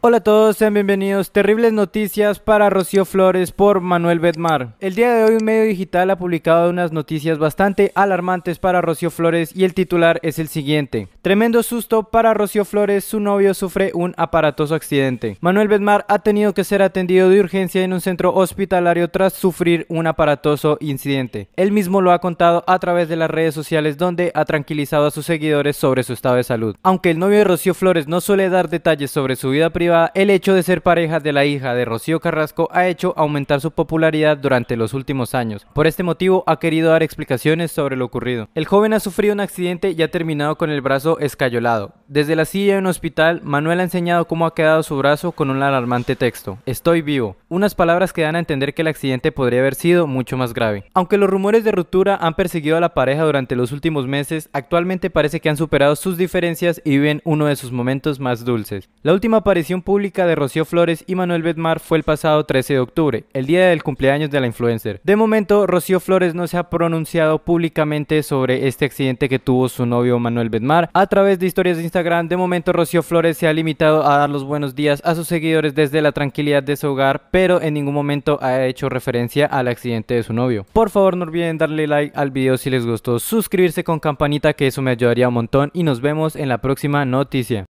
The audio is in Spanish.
Hola a todos, sean bienvenidos. Terribles noticias para Rocío Flores por Manuel Bedmar. El día de hoy un medio digital ha publicado unas noticias bastante alarmantes para Rocío Flores y el titular es el siguiente. Tremendo susto para Rocío Flores, su novio sufre un aparatoso accidente. Manuel Bedmar ha tenido que ser atendido de urgencia en un centro hospitalario tras sufrir un aparatoso incidente. Él mismo lo ha contado a través de las redes sociales donde ha tranquilizado a sus seguidores sobre su estado de salud. Aunque el novio de Rocío Flores no suele dar detalles sobre su vida privada, el hecho de ser pareja de la hija de Rocío Carrasco ha hecho aumentar su popularidad durante los últimos años. Por este motivo ha querido dar explicaciones sobre lo ocurrido. El joven ha sufrido un accidente y ha terminado con el brazo escayolado. Desde la silla de un hospital, Manuel ha enseñado cómo ha quedado su brazo con un alarmante texto. Estoy vivo. Unas palabras que dan a entender que el accidente podría haber sido mucho más grave. Aunque los rumores de ruptura han perseguido a la pareja durante los últimos meses, actualmente parece que han superado sus diferencias y viven uno de sus momentos más dulces. La última aparición pública de Rocío Flores y Manuel Bedmar fue el pasado 13 de octubre, el día del cumpleaños de la influencer. De momento, Rocío Flores no se ha pronunciado públicamente sobre este accidente que tuvo su novio Manuel Bedmar a través de historias de Instagram de momento Rocío Flores se ha limitado a dar los buenos días a sus seguidores desde la tranquilidad de su hogar, pero en ningún momento ha hecho referencia al accidente de su novio. Por favor, no olviden darle like al video si les gustó, suscribirse con campanita que eso me ayudaría un montón y nos vemos en la próxima noticia.